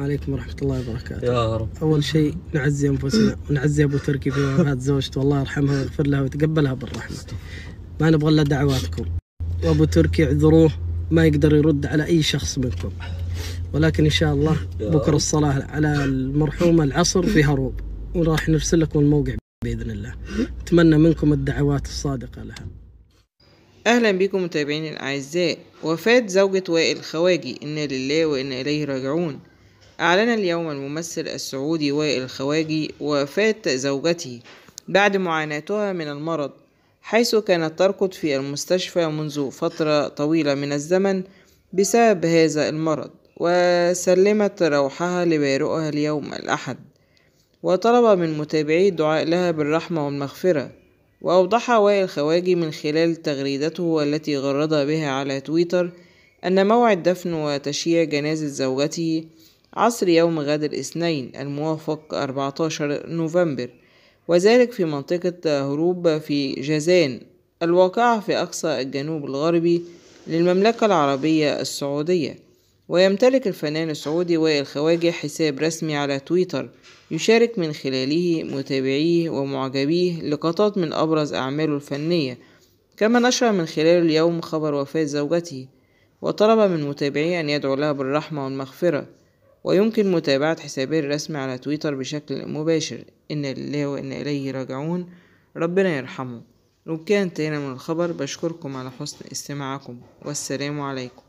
عليكم ورحمة الله وبركاته. يا رب. أول شيء نعزي أنفسنا ونعزي أبو تركي في وفاة زوجته الله يرحمها ويغفر لها ويتقبلها بالرحمة. ما نبغى إلا دعواتكم. وأبو تركي اعذروه ما يقدر يرد على أي شخص منكم. ولكن إن شاء الله بكرة الصلاة على المرحومة العصر في هروب وراح نرسل لكم الموقع بإذن الله. أتمنى منكم الدعوات الصادقة لها. أهلا بكم متابعين الأعزاء وفاة زوجة وائل خواجي إنا لله وإنا إليه راجعون أعلن اليوم الممثل السعودي وائل الخواجي وفاة زوجته بعد معاناتها من المرض حيث كانت ترقد في المستشفى منذ فترة طويلة من الزمن بسبب هذا المرض وسلمت روحها لبارئها اليوم الأحد وطلب من متابعي الدعاء لها بالرحمة والمغفرة وأوضح وائل خواجي من خلال تغريدته التي غرد بها على تويتر أن موعد دفن وتشييع جنازة زوجته عصر يوم غد الاثنين الموافق 14 نوفمبر وذلك في منطقة هروب في جازان الواقعة في أقصى الجنوب الغربي للمملكة العربية السعودية ويمتلك الفنان السعودي وائل خواجه حساب رسمي على تويتر يشارك من خلاله متابعيه ومعجبيه لقطات من أبرز أعماله الفنية كما نشر من خلال اليوم خبر وفاة زوجته وطلب من متابعيه أن يدعو لها بالرحمة والمغفرة ويمكن متابعة حسابي الرسمي على تويتر بشكل مباشر إن لله وإنا إليه راجعون ربنا يرحمه وبكده انتهينا من الخبر بشكركم على حسن استماعكم والسلام عليكم